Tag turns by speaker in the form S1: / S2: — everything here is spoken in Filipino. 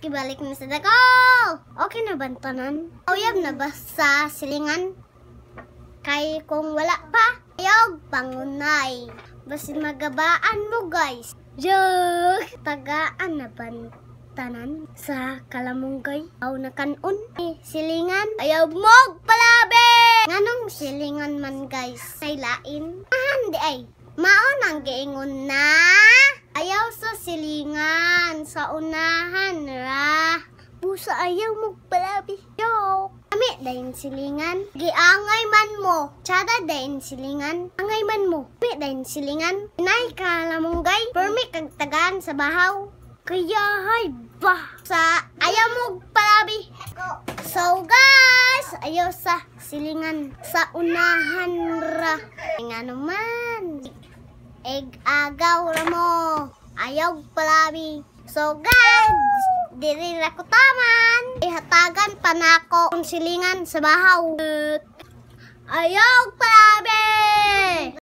S1: Maski balik na sa dako! Okay na bantanan? tanan? Uyab na ba sa silingan? Kay kung wala pa, ayog pangunay. Basin magabaan mo guys. Joke! Tagaan na bantanan sa kalamunggay? Aw na kanon, eh, silingan, ayaw mog palabi! Nganong silingan man guys, say lain? Ahan di ay, maon ang giingon na... Ayaw sa silingan, sa unahan pusa ayaw palabi. Joke! Kami, dahin silingan. Giangay man mo. Chada, dahin silingan. Angay man mo. Kami, dahin silingan. Inay ka lamunggay. Permi kagtagaan sa bahaw. Kaya hay ba? Sa ayaw mo palabi. So guys, ayaw sa silingan. Sa unahan ra. Nga naman. Egg agaw ra mo. Ayaw palabi. So guys, diri ra ko taman. Ihatagan pa nako silingan sa bahaw. Ayaw pa